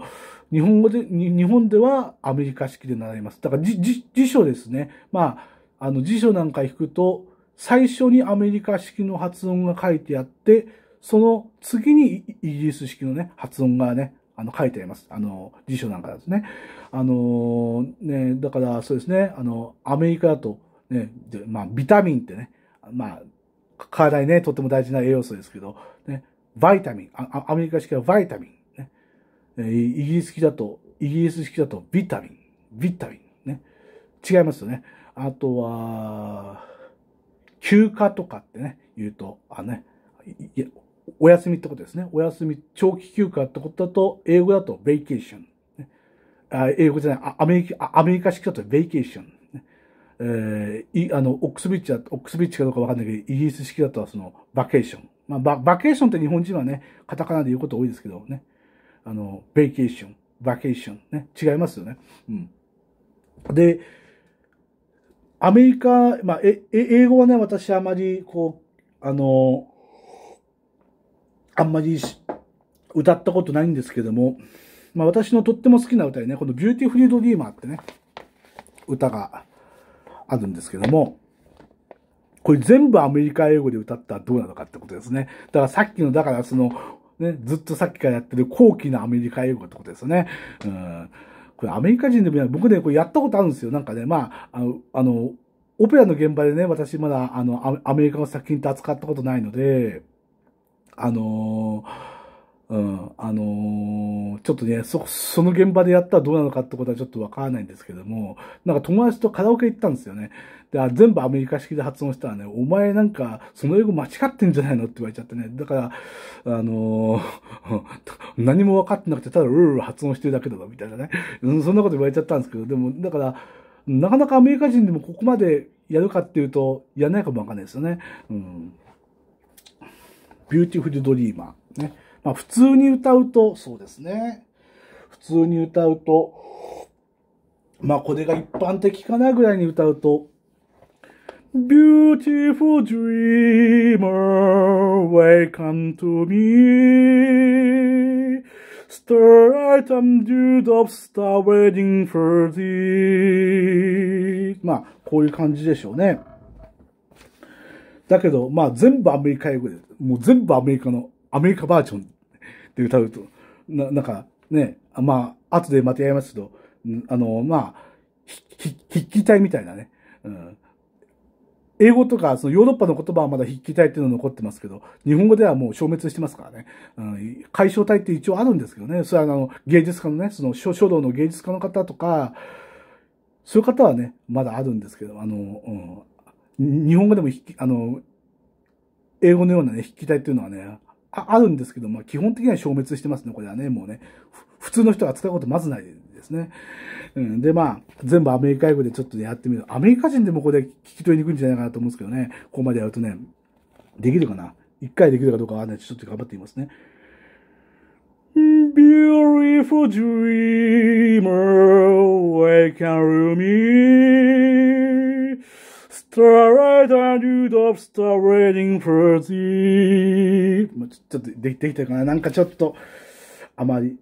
日本語で、日本ではアメリカ式で習います。だから、じ、じ、辞書ですね。まあ、あの、辞書なんか引くと、最初にアメリカ式の発音が書いてあって、その次にイギリス式のね、発音がね、あの書いてあります。あの、辞書なんかですね。あの、ね、だからそうですね、あの、アメリカだと、ね、でまあ、ビタミンってね、まあ、体にね、とっても大事な栄養素ですけど、ね、バイタミン、あアメリカ式はバイタミン、ね。イギリス式だと、イギリス式だとビタミン、ビタミン、ね。違いますよね。あとは、休暇とかってね、言うと、あね、お休みってことですね。お休み、長期休暇ってことだと、英語だとベイケーション。あ英語じゃない、アメリカ、アメリカ式だとベイケーション。えー、いあの、オックスビッチだ、オックスビッチかどうかわかんないけど、イギリス式だとその、バケーション。まあ、バ、バケーションって日本人はね、カタカナで言うこと多いですけどね。あの、ベイケーション、バケーション。ね。違いますよね。うん。で、アメリカ、まあ、え、英語はね、私あまり、こう、あの、あんまり歌ったことないんですけども、まあ、私のとっても好きな歌でね、このビューティフリードリーマーってね、歌があるんですけども、これ全部アメリカ英語で歌ったらどうなのかってことですね。だからさっきの、だからその、ね、ずっとさっきからやってる高貴なアメリカ英語ってことですね。うん。これアメリカ人でも僕ね、これやったことあるんですよ。なんかね、まあ、あの、あのオペラの現場でね、私まだあの、アメリカの作品って扱ったことないので、あのー、うん、あのー、ちょっとね、そ、その現場でやったらどうなのかってことはちょっとわからないんですけども、なんか友達とカラオケ行ったんですよね。で、全部アメリカ式で発音したらね、お前なんか、その英語間違ってんじゃないのって言われちゃってね。だから、あのー、何も分かってなくて、ただ、うー発音してるだけだろ、みたいなね。そんなこと言われちゃったんですけど、でも、だから、なかなかアメリカ人でもここまでやるかっていうと、やらないかもわかんないですよね。うんビューティフルドリーマー。ね。まあ、普通に歌うと、そうですね。普通に歌うと、まあ、これが一般的かなぐらいに歌うと、Beautiful dreamer, welcome to me. Starlight and dewdrops a r waiting for thee. まあ、こういう感じでしょうね。だけど、まあ、全部アメリカ英語でもう全部アメリカの、アメリカバージョンで歌うと、な、なんかね、まあ、後でまたやりますけど、あの、まあ、筆記体みたいなね、うん、英語とか、そのヨーロッパの言葉はまだ筆記体っていうの残ってますけど、日本語ではもう消滅してますからね。うん、解消体って一応あるんですけどね。それはあの、芸術家のね、その書道の芸術家の方とか、そういう方はね、まだあるんですけど、あの、うん、日本語でもあの、英語のようなね、筆記体っていうのはね、ああるんですけど、まあ、基本的には消滅してますね、これはね、もうね。普通の人が使うことまずないですね。うん、で、まあ、全部アメリカ英語でちょっとやってみる。アメリカ人でもこれ聞き取りにくいんじゃないかなと思うんですけどね、ここまでやるとね、できるかな。一回できるかどうかはね、ちょっと頑張ってみますね。Beautiful dreamer, wake up me. s t a r i g h t and you of star waiting for thee. ちょっとできてきたかななんかちょっと、あまり、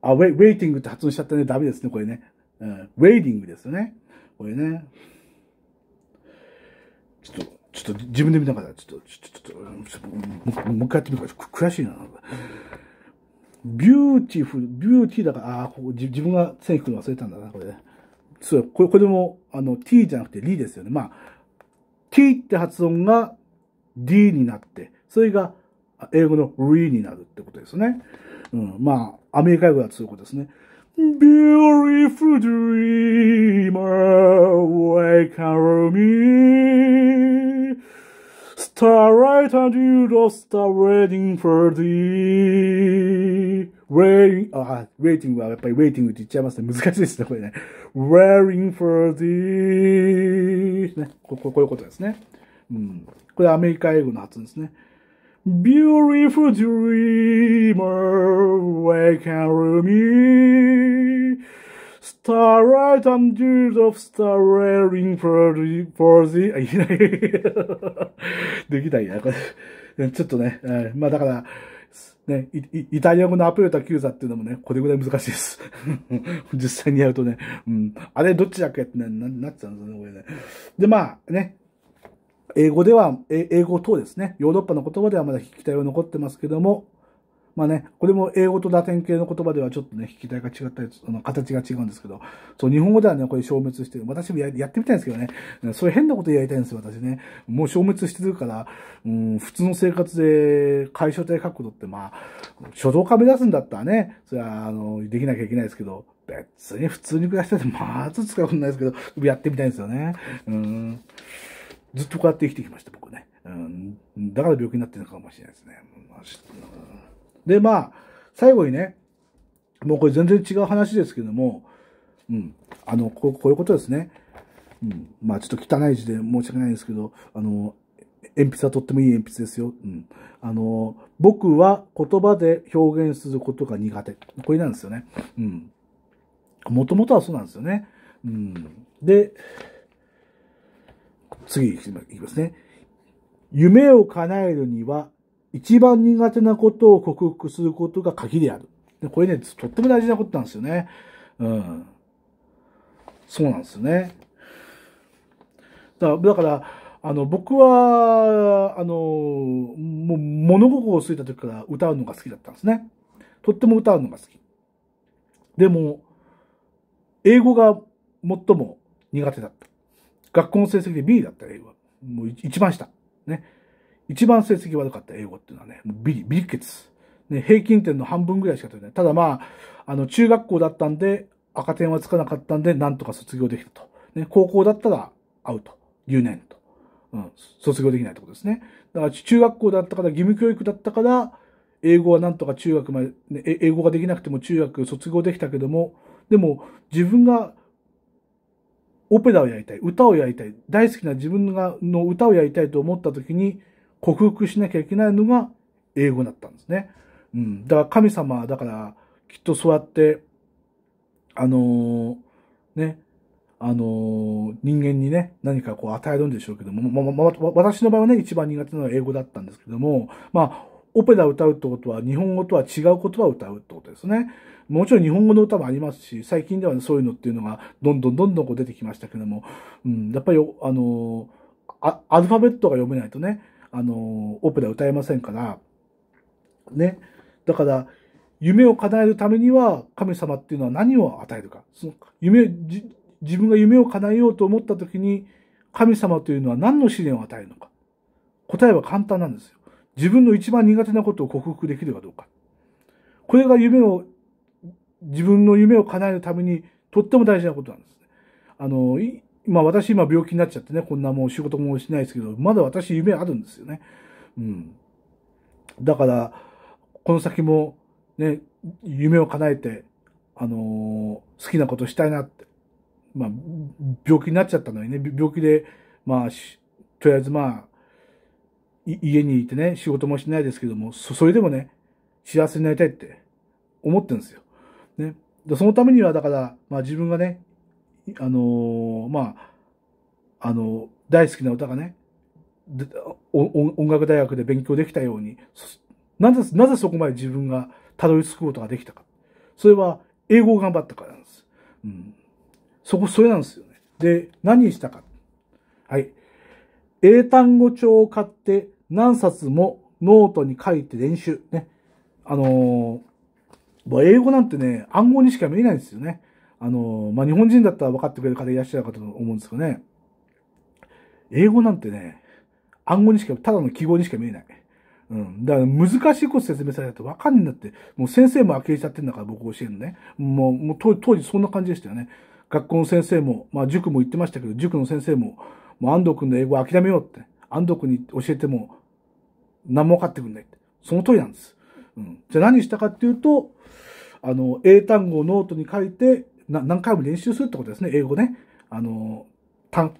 あ、ウェイ、ウェイティングって発音しちゃったね。ダメですね、これね。うん、ウェイティングですよね。これね。ちょっと、ちょっと自分で見ながら、ちょっと、ちょっと、ちょっと、もう一回やってみるか。悔しいな。ビューティフル、ビューティーだから、ああ、ここ自分が線引くの忘れたんだな、これね。そう、これこれも、あの、t じゃなくて li ですよね。まあ、t って発音が d になって、それが英語の re になるってことですね。うん、まあ、アメリカ語はそういうことですね。Beautiful dreamer, wake up me. Starlight and you lost a wedding for thee. wearing, wearing, あ、レーティングはやっぱりレーティングって言っちゃいますね。難しいですね、これね。wearing for this ね。こここういうことですね。うん。これアメリカ英語の発音ですね。beautiful dreamer, wake up me. Starlight and dews of starring for the, for the, あ、いない。できないな、これ。ちょっとね、まあだから、ね、イタリア語のアプロータキューザっていうのもね、これぐらい難しいです。実際にやるとね、うん、あれどっちだっけってなななっちゃうんですよね、これね。で、まあね、英語では、英語等ですね、ヨーロッパの言葉ではまだ聞きたいは残ってますけども、まあね、これも英語とラテン系の言葉ではちょっとね、引き体が違ったり、あの形が違うんですけど、そう、日本語ではね、これ消滅してる。私もやってみたいんですけどね、そういう変なことやりたいんですよ、私ね。もう消滅してるから、うん、普通の生活で解消体書くことって、まあ、書道家目指すんだったらね、それは、あの、できなきゃいけないですけど、別に普通に暮らしてて、まず使うことないですけど、やってみたいんですよね。うん。ずっとこうやって生きてきました、僕ね。うん。だから病気になってるのかもしれないですね。で、まあ、最後にね、もうこれ全然違う話ですけども、うん、あの、こうこういうことですね。うん、まあちょっと汚い字で申し訳ないんですけど、あの、鉛筆はとってもいい鉛筆ですよ。うん。あの、僕は言葉で表現することが苦手。これなんですよね。うん。もともとはそうなんですよね。うん。で、次いきますね。夢を叶えるには一番苦手なことを克服することが鍵である。でこれね、とっても大事なことなんですよね。うん。そうなんですよね。だだから、あの、僕は、あの、もう物心をついた時から歌うのが好きだったんですね。とっても歌うのが好き。でも、英語が最も苦手だった。学校の成績で B だった英語は。もう一番下。ね。一番成績悪かった英語っていうのはね、もうビリ、ビリケツ。ね、平均点の半分ぐらいしか取れない。ただまあ、あの、中学校だったんで、赤点はつかなかったんで、なんとか卒業できたと。ね、高校だったら、アウト。留年と。うん、卒業できないってことですね。だから中学校だったから、義務教育だったから、英語はなんとか中学まで、ね、英語ができなくても中学卒業できたけども、でも自分がオペラをやりたい、歌をやりたい、大好きな自分がの歌をやりたいと思った時に、克服しなきゃいけないのが英語だったんですね。うん。だから神様だからきっとそうやって、あのー、ね、あのー、人間にね、何かこう与えるんでしょうけども、ま、ま、あ、私の場合はね、一番苦手なのは英語だったんですけども、まあ、オペラ歌うってことは日本語とは違う言葉を歌うってことですね。もちろん日本語の歌もありますし、最近では、ね、そういうのっていうのがどんどんどんどんこう出てきましたけども、うん、やっぱり、あのー、アルファベットが読めないとね、あの、オペラ歌えませんから、ね。だから、夢を叶えるためには、神様っていうのは何を与えるか。その夢、自分が夢を叶えようと思った時に、神様というのは何の試練を与えるのか。答えは簡単なんですよ。自分の一番苦手なことを克服できるかどうか。これが夢を、自分の夢を叶えるためにとっても大事なことなんですね。あの、まあ私今病気になっちゃってね、こんなもう仕事もしないですけど、まだ私夢あるんですよね。うん。だから、この先もね、夢を叶えて、あのー、好きなことしたいなって。まあ、病気になっちゃったのにね、病気で、まあ、とりあえずまあ、家にいてね、仕事もしないですけども、そ、それでもね、幸せになりたいって思ってるんですよ。ね。そのためには、だから、まあ自分がね、あのまあ、あの大好きな歌がね、音楽大学で勉強できたように、なぜ、なぜそこまで自分がたどり着くことができたか。それは英語を頑張ったからなんです。うん。そこ、それなんですよね。で、何にしたか。はい。英単語帳を買って何冊もノートに書いて練習。ね。あのー、英語なんてね、暗号にしか見えないんですよね。あの、まあ、日本人だったら分かってくれる方いらっしゃるかと思うんですけどね、英語なんてね、暗号にしか、ただの記号にしか見えない。うん。だから難しいこと説明されたと分かんないんだって。もう先生も呆れちゃってんだから僕教えるのね。もう、もう当時そんな感じでしたよね。学校の先生も、まあ塾も言ってましたけど、塾の先生も、もう安藤君の英語諦めようって。安藤君に教えても、何も分かってくんないって。その通りなんです。うん。じゃあ何したかっていうと、あの、英単語をノートに書いて、何回も練習するってことですね、英語ね。あの、単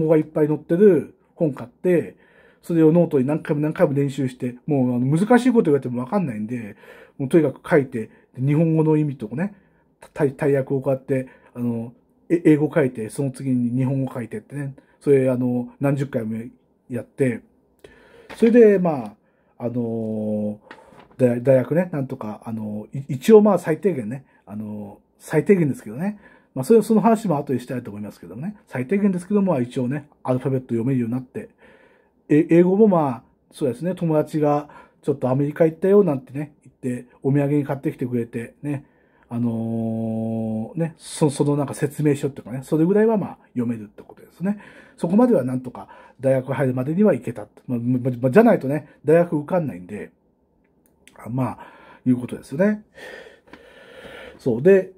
語がいっぱい載ってる本買って、それをノートに何回も何回も練習して、もう難しいこと言われてもわかんないんで、もうとにかく書いて、日本語の意味とかね、大役を買って、あの、英語書いて、その次に日本語書いてってね、それ、あの、何十回もやって、それで、まあ、あのー、大学ね、なんとか、あのー、一応まあ最低限ね、あのー最低限ですけどね。まあ、それその話も後でしたいと思いますけどね。最低限ですけども、一応ね、アルファベット読めるようになって、え英語もまあ、そうですね、友達がちょっとアメリカ行ったよなんてね、言って、お土産に買ってきてくれて、ね、あのー、ね、そそのなんか説明書っていうかね、それぐらいはまあ読めるってことですね。そこまではなんとか大学入るまでには行けた。まあ、ま、じゃないとね、大学受かんないんで、まあ、いうことですよね。そう。で、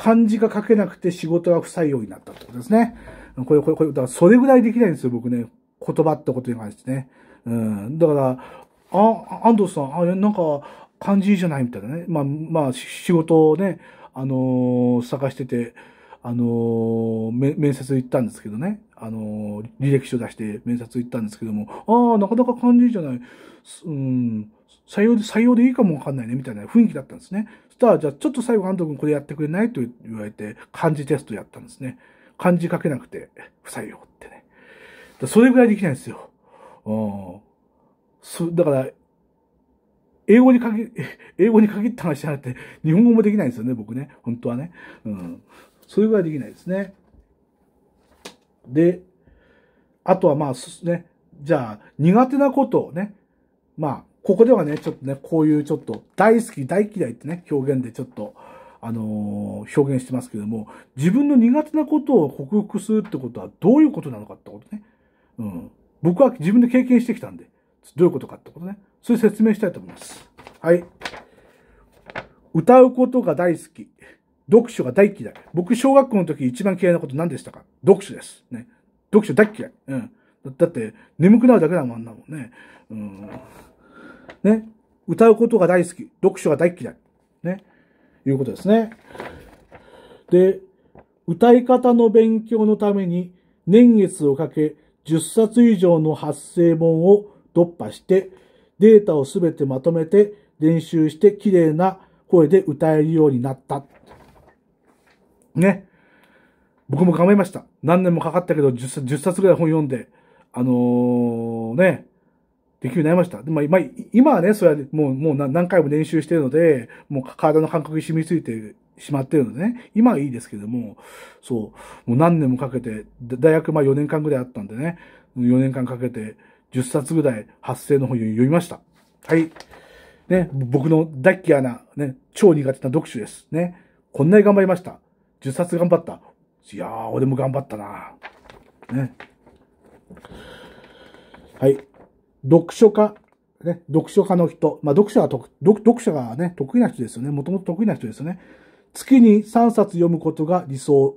漢字が書けなくて仕事は不採用になったってことですね。これ、これ、これ、だからそれぐらいできないんですよ、僕ね。言葉ってことに関してね。うん。だから、あ、安藤さん、あ、なんか、漢字じゃないみたいなね。まあ、まあ、仕事をね、あのー、探してて、あのー、面接行ったんですけどね。あのー、履歴書出して面接行ったんですけども、ああ、なかなか漢字じゃない。うん、採用で、採用でいいかもわかんないね、みたいな雰囲気だったんですね。したじゃあちょっと最後安藤君これやってくれないと言われて、漢字テストやったんですね。漢字書けなくて、不採用ってね。それぐらいできないんですよ。うん。そ、だから、英語に限、英語に限った話じゃなくて、日本語もできないんですよね、僕ね。本当はね。うん。それぐらいできないですね。で、あとはまあ、ね、じゃあ、苦手なことをね、まあ、ここではね、ちょっとね、こういうちょっと、大好き、大嫌いってね、表現でちょっと、あのー、表現してますけども、自分の苦手なことを克服するってことはどういうことなのかってことね。うん。僕は自分で経験してきたんで、どういうことかってことね。それ説明したいと思います。はい。歌うことが大好き。読書が大嫌い。僕、小学校の時一番嫌いなこと何でしたか読書です。ね。読書大嫌い。うん。だって、眠くなるだけだもんなもんね。うん。ね、歌うことが大好き、読書が大嫌い、ね、いうことですね。で、歌い方の勉強のために年月をかけ10冊以上の発声本を突破してデータをすべてまとめて練習して綺麗な声で歌えるようになった。ね。僕も構いました。何年もかかったけど10、10冊ぐらい本読んで、あのー、ね、できるようになりました。でまあ、今はね、それはもうもう何回も練習してるので、もう体の感覚に染みついてしまってるのでね、今はいいですけども、そう、もう何年もかけて、大学まあ4年間ぐらいあったんでね、4年間かけて10冊ぐらい発生の本読みました。はい。ね、僕の大嫌な、ね、超苦手な読書です。ね。こんなに頑張りました。10冊頑張った。いやー、俺も頑張ったな。ね。はい。読書家、ね、読書家の人、まあ、読者が読、読者がね、得意な人ですよね。もともと得意な人ですよね。月に3冊読むことが理想、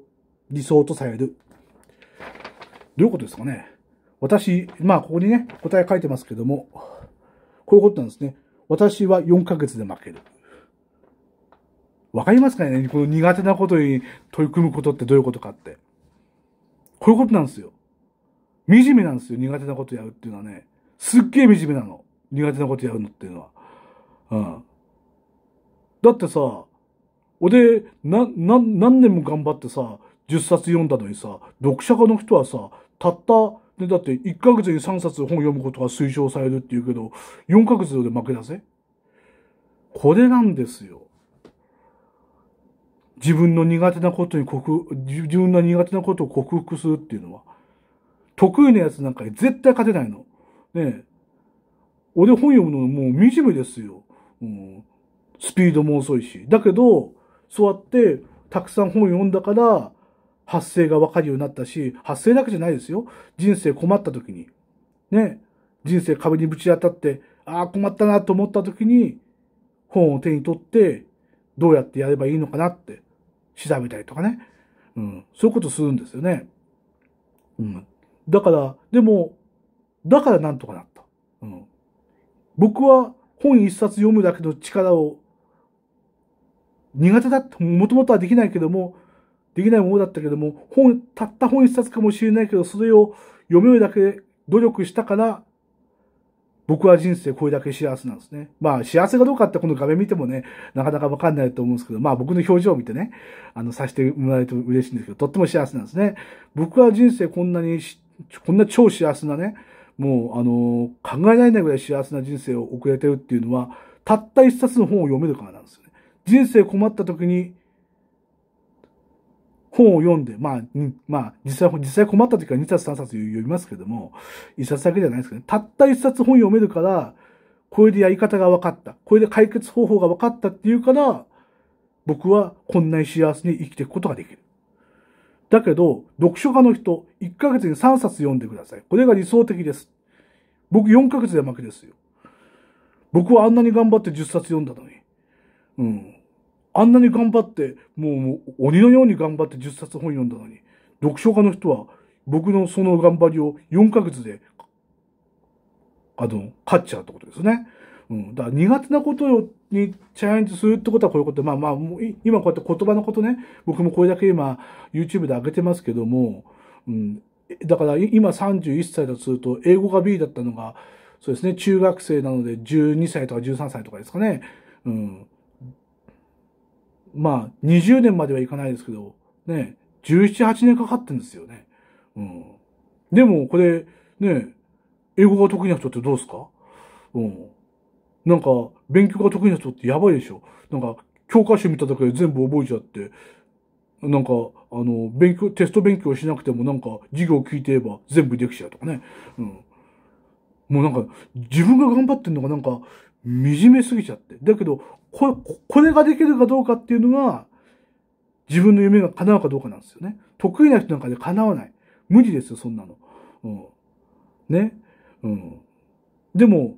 理想とされる。どういうことですかね。私、まあ、ここにね、答え書いてますけども、こういうことなんですね。私は4ヶ月で負ける。わかりますかねこの苦手なことに取り組むことってどういうことかって。こういうことなんですよ。惨めなんですよ。苦手なことやるっていうのはね。すっげえ惨めなの。苦手なことやるのっていうのは。うん。だってさ、俺、な、な、何年も頑張ってさ、10冊読んだのにさ、読者家の人はさ、たった、で、だって1ヶ月に3冊本読むことが推奨されるっていうけど、4ヶ月で負けだぜ。これなんですよ。自分の苦手なことに克服、自分の苦手なことを克服するっていうのは、得意なやつなんかに絶対勝てないの。ね俺本読むのもう惨めですよ。うん。スピードも遅いし。だけど、そうやってたくさん本読んだから、発声がわかるようになったし、発声だけじゃないですよ。人生困った時に。ね。人生壁にぶち当たって、ああ、困ったなと思った時に、本を手に取って、どうやってやればいいのかなって、調べたりとかね。うん。そういうことするんですよね。うん。だから、でも、だからなんとかなった。うん、僕は本一冊読むだけの力を苦手だって、もともとはできないけども、できないものだったけども、本、たった本一冊かもしれないけど、それを読めるだけ努力したから、僕は人生これだけ幸せなんですね。まあ幸せかどうかってこの画面見てもね、なかなかわかんないと思うんですけど、まあ僕の表情を見てね、あの、させてもらえると嬉しいんですけど、とっても幸せなんですね。僕は人生こんなにこんな超幸せなね、もう、あの、考えられないぐらい幸せな人生を送れてるっていうのは、たった一冊の本を読めるからなんですよね。人生困った時に、本を読んで、まあ、まあ、実際、実際困った時は2冊3冊読みますけども、1冊だけじゃないですけどね、たった1冊本読めるから、これでやり方が分かった。これで解決方法が分かったっていうから、僕はこんなに幸せに生きていくことができる。だけど、読書家の人、1ヶ月に3冊読んでください。これが理想的です。僕4ヶ月で負けですよ。僕はあんなに頑張って10冊読んだのに。うん。あんなに頑張って、もう鬼のように頑張って10冊本読んだのに、読書家の人は僕のその頑張りを4ヶ月で、あの、勝っちゃうってことですね。うん。だから苦手なことにチャレンジするってことはこういうこと。まあまあ、今こうやって言葉のことね、僕もこれだけ今 YouTube で上げてますけども、うん。だから今31歳だとすると、英語が B だったのが、そうですね、中学生なので12歳とか13歳とかですかね。うん。まあ、20年まではいかないですけど、ね、17、8年かかってんですよね。うん。でも、これ、ね、英語が得意な人ってどうですかうん。なんか、勉強が得意な人ってやばいでしょ。なんか、教科書見ただけで全部覚えちゃって、なんか、あの、勉強、テスト勉強しなくてもなんか、授業聞いてれば全部できちゃうとかね。うん。もうなんか、自分が頑張ってんのがなんか、惨めすぎちゃって。だけど、これ、これができるかどうかっていうのが、自分の夢が叶うかどうかなんですよね。得意な人なんかで叶わない。無理ですよ、そんなの。うん。ね。うん。でも、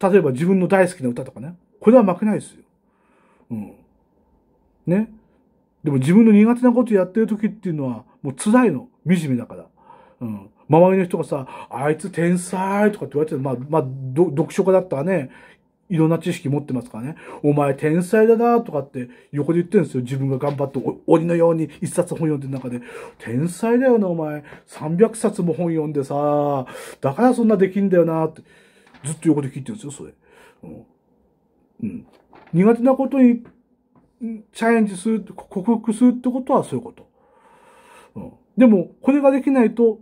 例えば自分の大好きな歌とかね。これは負けないですよ。うん。ね。でも自分の苦手なことやってる時っていうのは、もう辛いの。惨めだから。うん。周りの人がさ、あいつ天才とかって言われてる。まあ、まあ、読書家だったらね、いろんな知識持ってますからね。お前天才だなとかって横で言ってるんですよ。自分が頑張って鬼のように一冊本読んでる中で。天才だよな、お前。300冊も本読んでさ、だからそんなできんだよなって。ずっと横で聞いてるんですよ、それ。うん。苦手なことにチャレンジする、克服するってことはそういうこと。うん。でも、これができないと、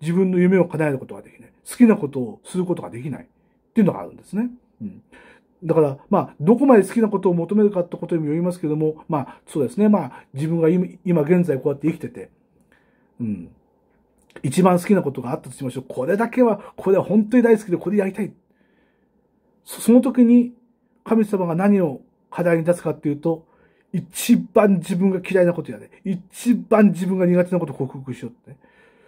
自分の夢を叶えることができない。好きなことをすることができない。っていうのがあるんですね。うん。だから、まあ、どこまで好きなことを求めるかってことにもよりますけども、まあ、そうですね。まあ、自分が今現在こうやって生きてて、うん。一番好きなことがあったとしましょう。これだけは、これは本当に大好きで、これやりたい。その時に、神様が何を課題に出すかっていうと、一番自分が嫌いなことやれ。一番自分が苦手なことを克服しようって、ね。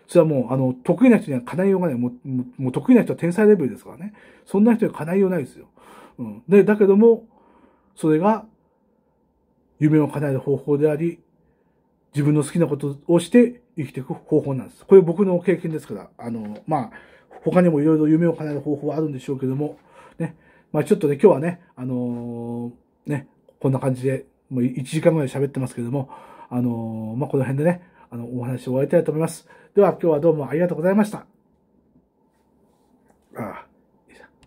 それはもう、あの、得意な人には叶いようがない。もう、もう得意な人は天才レベルですからね。そんな人には叶いようないですよ。うん。で、だけども、それが、夢を叶える方法であり、自分の好きなことをして、生きていく方法なんです。これ僕の経験ですから、あの、まあ、他にもいろいろ夢を叶える方法はあるんでしょうけども、ね、まあちょっとね、今日はね、あのー、ね、こんな感じで、もう1時間ぐらい喋ってますけども、あのー、まあこの辺でね、あの、お話を終わりたいと思います。では今日はどうもありがとうございました。